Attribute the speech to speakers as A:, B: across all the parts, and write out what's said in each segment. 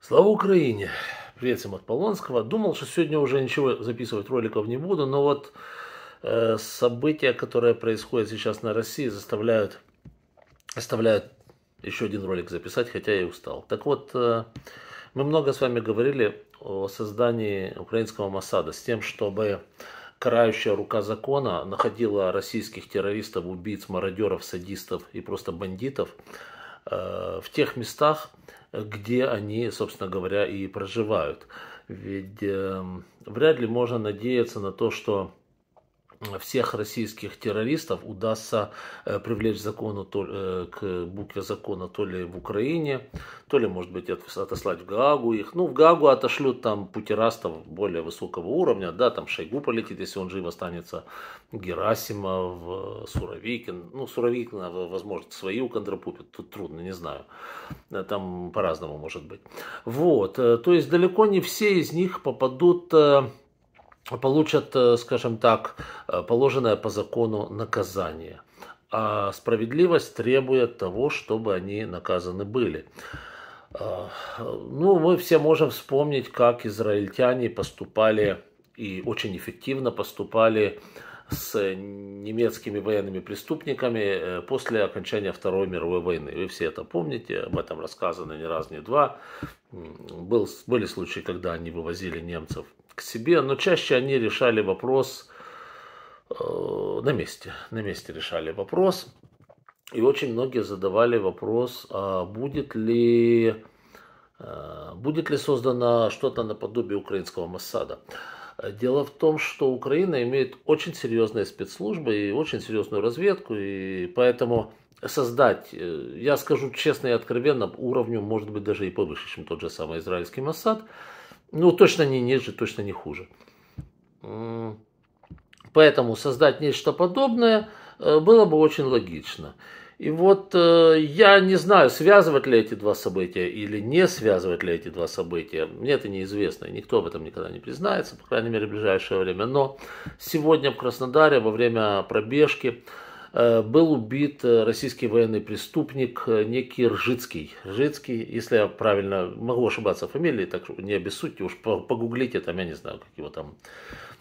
A: Слава Украине! Привет всем от Полонского. Думал, что сегодня уже ничего записывать роликов не буду, но вот э, события, которые происходят сейчас на России, заставляют, заставляют еще один ролик записать, хотя я и устал. Так вот, э, мы много с вами говорили о создании украинского МОСАДа с тем, чтобы карающая рука закона находила российских террористов, убийц, мародеров, садистов и просто бандитов э, в тех местах, где они, собственно говоря, и проживают. Ведь э, вряд ли можно надеяться на то, что всех российских террористов удастся э, привлечь закону, то, э, к букве закона то ли в Украине, то ли, может быть, отослать в Гаагу их. Ну, в Гаагу отошлют там путерастов более высокого уровня, да, там Шойгу полетит, если он жив останется, Герасимов, э, Суровикин. Ну, Суровикина, возможно, свою контрапупит, тут трудно, не знаю. Там по-разному может быть. Вот, то есть далеко не все из них попадут получат, э, скажем так, э, положенное по закону наказание. А справедливость требует того, чтобы они наказаны были. А, ну, мы все можем вспомнить, как израильтяне поступали и очень эффективно поступали с немецкими военными преступниками э, после окончания Второй мировой войны. Вы все это помните, об этом рассказано не раз, не два. Был, были случаи, когда они вывозили немцев к себе, но чаще они решали вопрос э, на месте, на месте решали вопрос. И очень многие задавали вопрос, а будет ли, э, будет ли создано что-то наподобие украинского Моссада. Дело в том, что Украина имеет очень серьезные спецслужбы и очень серьезную разведку, и поэтому создать, э, я скажу честно и откровенно, уровню может быть даже и повыше, чем тот же самый израильский Моссад, ну, точно не ниже, точно не хуже. Поэтому создать нечто подобное э, было бы очень логично. И вот э, я не знаю, связывать ли эти два события или не связывать ли эти два события. Мне это неизвестно, и никто об этом никогда не признается, по крайней мере, в ближайшее время. Но сегодня в Краснодаре во время пробежки Э, был убит э, российский военный преступник э, некий Ржицкий. Ржицкий, если я правильно, могу ошибаться фамилии, так что не обессудьте, уж погуглите, там я не знаю, как его там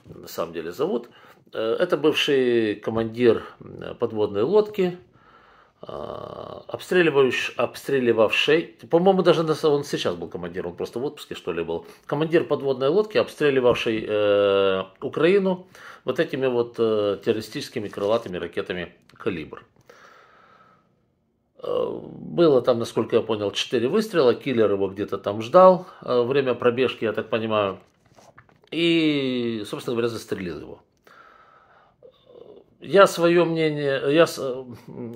A: на самом деле зовут. Это бывший командир подводной лодки, обстреливавший, обстреливавший по-моему, даже он сейчас был командир, он просто в отпуске что ли был, командир подводной лодки, обстреливавший э, Украину вот этими вот э, террористическими крылатыми ракетами «Калибр». Э, было там, насколько я понял, 4 выстрела, киллер его где-то там ждал, э, время пробежки, я так понимаю, и, собственно говоря, застрелил его. Я свое мнение, я,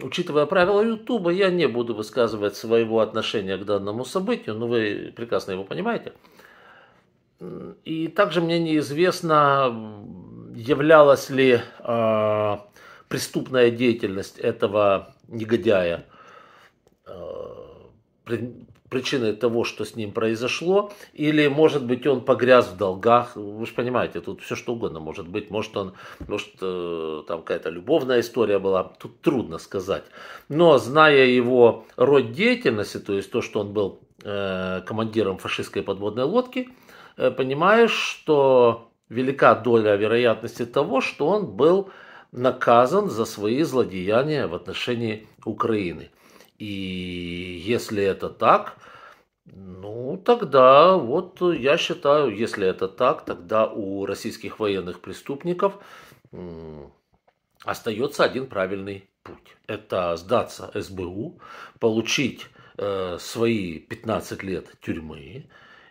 A: учитывая правила Ютуба, я не буду высказывать своего отношения к данному событию, но вы прекрасно его понимаете. И также мне неизвестно, являлась ли э, преступная деятельность этого негодяя а, причиной того, что с ним произошло, или, может быть, он погряз в долгах, вы же понимаете, тут все что угодно может быть, может, он, может э, там какая-то любовная история была, тут трудно сказать. Но, зная его род деятельности, то есть то, что он был э, командиром фашистской подводной лодки, э, понимаешь, что велика доля вероятности того, что он был наказан за свои злодеяния в отношении Украины. И если это так, ну тогда вот я считаю, если это так, тогда у российских военных преступников остается один правильный путь. Это сдаться СБУ, получить э, свои 15 лет тюрьмы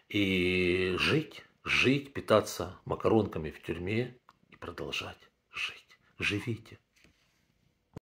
A: и жить жить, питаться макаронками в тюрьме и продолжать жить. Живите.